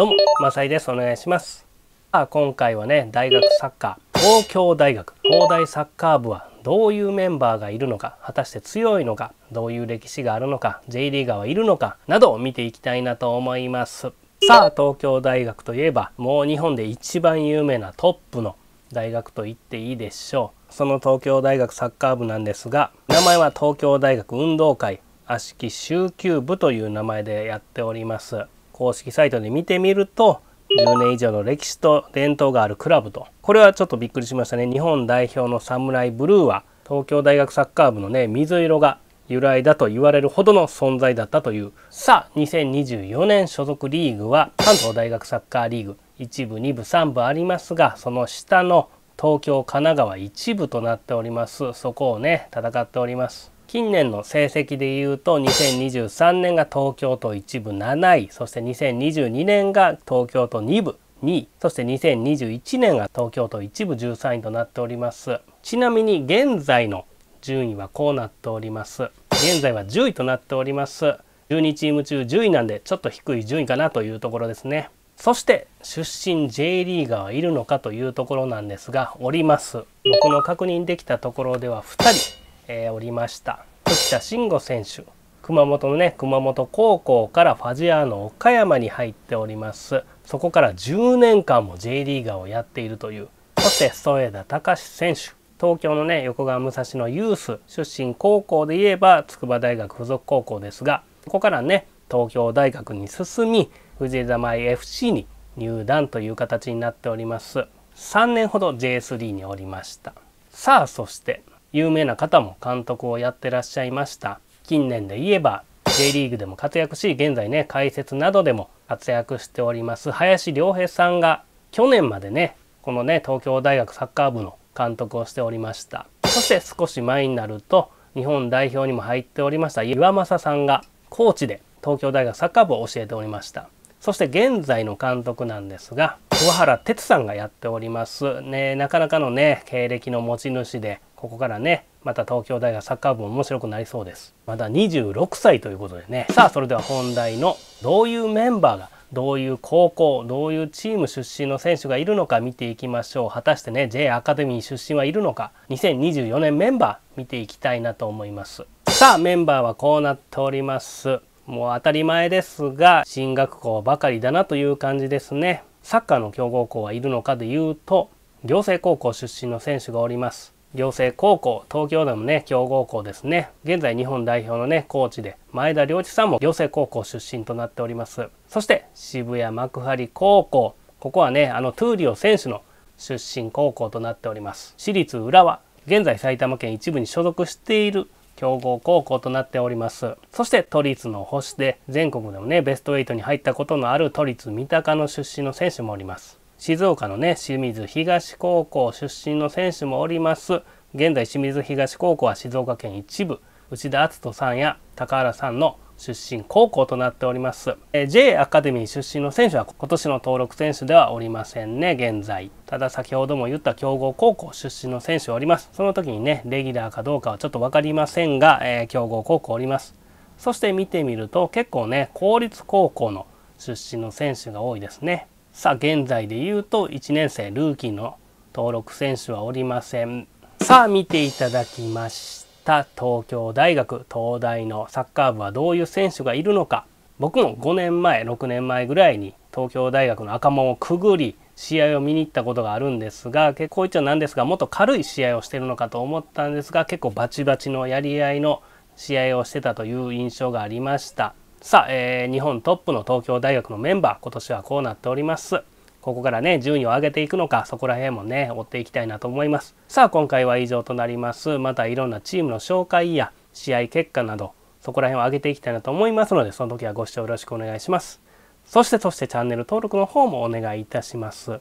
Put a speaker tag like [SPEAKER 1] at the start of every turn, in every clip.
[SPEAKER 1] どうも、マサイです。お願いします。さあ、今回はね、大学サッカー、東京大学、東大サッカー部はどういうメンバーがいるのか、果たして強いのか、どういう歴史があるのか、J リーガーはいるのか、などを見ていきたいなと思います。さあ、東京大学といえば、もう日本で一番有名なトップの大学と言っていいでしょう。その東京大学サッカー部なんですが、名前は東京大学運動会、悪しき蹴球部という名前でやっております。公式サイトで見てみると10年以上の歴史と伝統があるクラブとこれはちょっとびっくりしましたね日本代表の侍ブルーは東京大学サッカー部のね水色が由来だと言われるほどの存在だったというさあ2024年所属リーグは関東大学サッカーリーグ1部2部3部ありますがその下の東京神奈川1部となっておりますそこをね戦っております近年の成績でいうと2023年が東京都1部7位そして2022年が東京都2部2位そして2021年が東京都1部13位となっておりますちなみに現在の順位はこうなっております現在は10位となっております12チーム中10位なんでちょっと低い順位かなというところですねそして出身 J リーガーはいるのかというところなんですがおります僕の確認できたところでは2人えー、おりました時田慎吾選手熊本のね熊本高校からファジアーノ岡山に入っておりますそこから10年間も J リーガーをやっているというそして添田隆選手東京のね横川武蔵のユース出身高校で言えば筑波大学附属高校ですがここからね東京大学に進み藤枝舞 FC に入団という形になっております3年ほど J3 におりましたさあそして有名な方も監督をやってらっしゃいました近年で言えば J リーグでも活躍し現在ね解説などでも活躍しております林良平さんが去年までねこのね東京大学サッカー部の監督をしておりましたそして少し前になると日本代表にも入っておりました岩政さんがコーチで東京大学サッカー部を教えておりましたそして現在の監督なんですが桑原哲さんがやっておりますねなかなかのね経歴の持ち主でここからね、また東京大学サッカー部も面白くなりそうです。まだ26歳ということでね。さあ、それでは本題のどういうメンバーが、どういう高校、どういうチーム出身の選手がいるのか見ていきましょう。果たしてね、J アカデミー出身はいるのか、2024年メンバー見ていきたいなと思います。さあ、メンバーはこうなっております。もう当たり前ですが、進学校ばかりだなという感じですね。サッカーの強豪校はいるのかで言うと、行政高校出身の選手がおります。行政高校、東京でもね、強豪校ですね。現在日本代表のね、コーチで、前田良一さんも行政高校出身となっております。そして、渋谷幕張高校。ここはね、あの、トゥーリオ選手の出身高校となっております。私立浦和、現在埼玉県一部に所属している強豪高校となっております。そして都立の星で全国でもねベスト8に入ったことのある都立三鷹の出身の選手もおります。静岡のね、清水東高校出身の選手もおります。現在、清水東高校は静岡県一部、内田篤人さんや高原さんの出身高校となっております。え J アカデミー出身の選手は今年の登録選手ではおりませんね、現在。ただ先ほども言った強豪高校出身の選手おります。その時にね、レギュラーかどうかはちょっと分かりませんが、えー、強豪高校おります。そして見てみると結構ね、公立高校の出身の選手が多いですね。さあ現在で言うと1年生ルーキーの登録選手はおりませんさあ見ていただきました東京大学東大のサッカー部はどういう選手がいるのか僕も5年前6年前ぐらいに東京大学の赤門をくぐり試合を見に行ったことがあるんですが結構一応なんですがもっと軽い試合をしてるのかと思ったんですが結構バチバチのやり合いの試合をしてたという印象がありましたさあ、えー、日本トップの東京大学のメンバー今年はこうなっておりますここからね順位を上げていくのかそこら辺もね追っていきたいなと思いますさあ今回は以上となりますまたいろんなチームの紹介や試合結果などそこら辺を上げていきたいなと思いますのでその時はご視聴よろしくお願いしますそしてそしてチャンネル登録の方もお願いいたします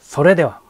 [SPEAKER 1] それでは